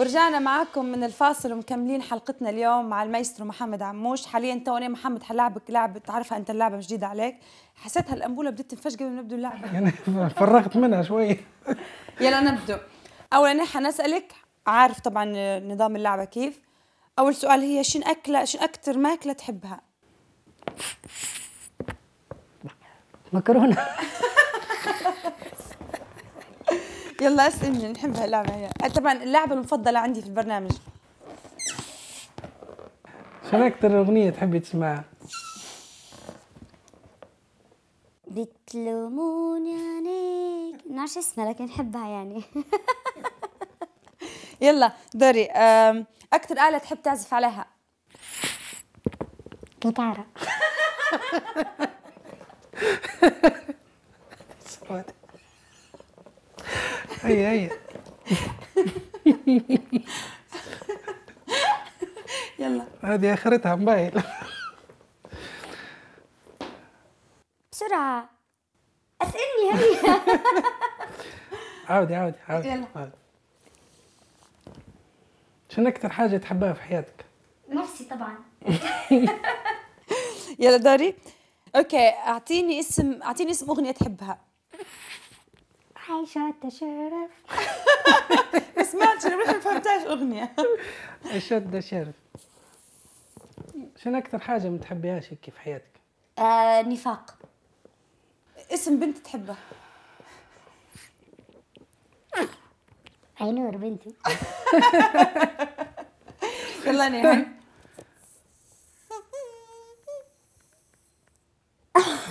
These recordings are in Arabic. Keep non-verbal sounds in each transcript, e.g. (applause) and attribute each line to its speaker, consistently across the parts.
Speaker 1: ورجعنا معكم من الفاصل ومكملين حلقتنا اليوم مع المايسترو محمد عموش حاليا توني محمد حلعبك لعبه تعرفها انت اللعبه جديده عليك حسيت هالأمبولة بدت تنفش قبل ما نبدو اللعبه يعني
Speaker 2: (laughs) فرغت منها شوي (laughs) يلا
Speaker 1: نبدو اولا حنسالك عارف طبعا نظام اللعبه كيف اول سؤال هي شن اكله شن اكثر ماكله تحبها مكرونه (laughs) يلا اسالني نحب هاللعبه هي أه، طبعا اللعبه المفضله عندي في البرنامج
Speaker 2: شنو اكثر اغنيه تحبي تسمعها
Speaker 1: بتلوموني عليك ما نعرفش اسمها لكن نحبها يعني (laughs) يلا دوري اكثر اله تحب تعزف عليها
Speaker 2: جيتارة (laughs) هي ايه، ايه. هي يلا هذه اخرتها موبايل بسرعة اسألني هيا (laughs) عاودي عاودي عاودي يلا شنو أكثر حاجة تحبها في حياتك؟
Speaker 1: نفسي طبعا
Speaker 2: (laughs) يلا داري اوكي
Speaker 1: اعطيني اسم اعطيني اسم اغنيه تحبها
Speaker 2: عايشة تشرف سمعت
Speaker 1: (laughs) سمعتش ما فهمتهاش أغنية
Speaker 2: (laughs) عايشة تشرف شنو أكثر حاجة ما تحبيهاش هيك في حياتك؟ آه نفاق اسم بنت تحبه عينور بنتي يلا (laughs) نعم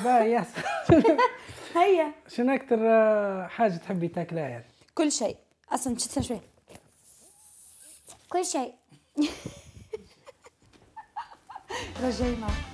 Speaker 2: باي ياسر (laughs) هيا شنو اكثر آه، حاجه تحبي تاكلها يعني كل شيء اصلا شو شوي
Speaker 1: كل شيء (laughs) رجينا